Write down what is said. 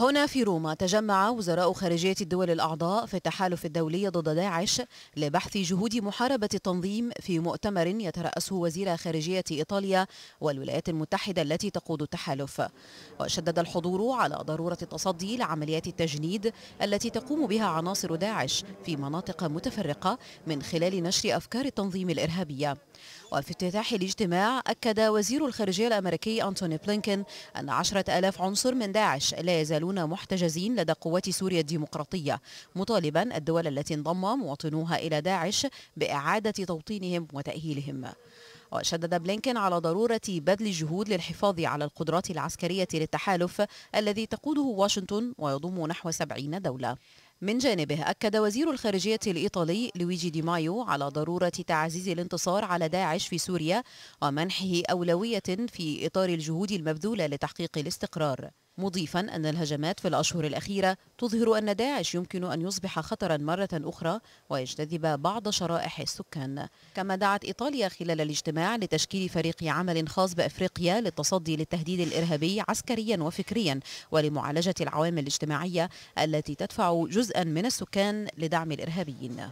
هنا في روما تجمع وزراء خارجية الدول الأعضاء في التحالف الدولي ضد داعش لبحث جهود محاربة التنظيم في مؤتمر يترأسه وزير خارجية إيطاليا والولايات المتحدة التي تقود التحالف وشدد الحضور على ضرورة التصدي لعمليات التجنيد التي تقوم بها عناصر داعش في مناطق متفرقة من خلال نشر أفكار التنظيم الإرهابية وفي افتتاح الاجتماع أكد وزير الخارجية الأمريكي أنتوني بلينكن أن عشرة ألاف عنصر من داعش لا يزالون يظلون محتجزين لدى قوات سوريا الديمقراطية مطالبا الدول التي انضم مواطنوها إلى داعش بإعادة توطينهم وتأهيلهم وشدد بلينكن على ضرورة بذل الجهود للحفاظ على القدرات العسكرية للتحالف الذي تقوده واشنطن ويضم نحو 70 دولة من جانبه أكد وزير الخارجية الإيطالي لويجي دي مايو على ضرورة تعزيز الانتصار على داعش في سوريا ومنحه أولوية في إطار الجهود المبذولة لتحقيق الاستقرار مضيفا أن الهجمات في الأشهر الأخيرة تظهر أن داعش يمكن أن يصبح خطرا مرة أخرى ويجتذب بعض شرائح السكان كما دعت إيطاليا خلال الاجتماع لتشكيل فريق عمل خاص بأفريقيا للتصدي للتهديد الإرهابي عسكريا وفكريا ولمعالجة العوامل الاجتماعية التي تدفع جزءا من السكان لدعم الإرهابيين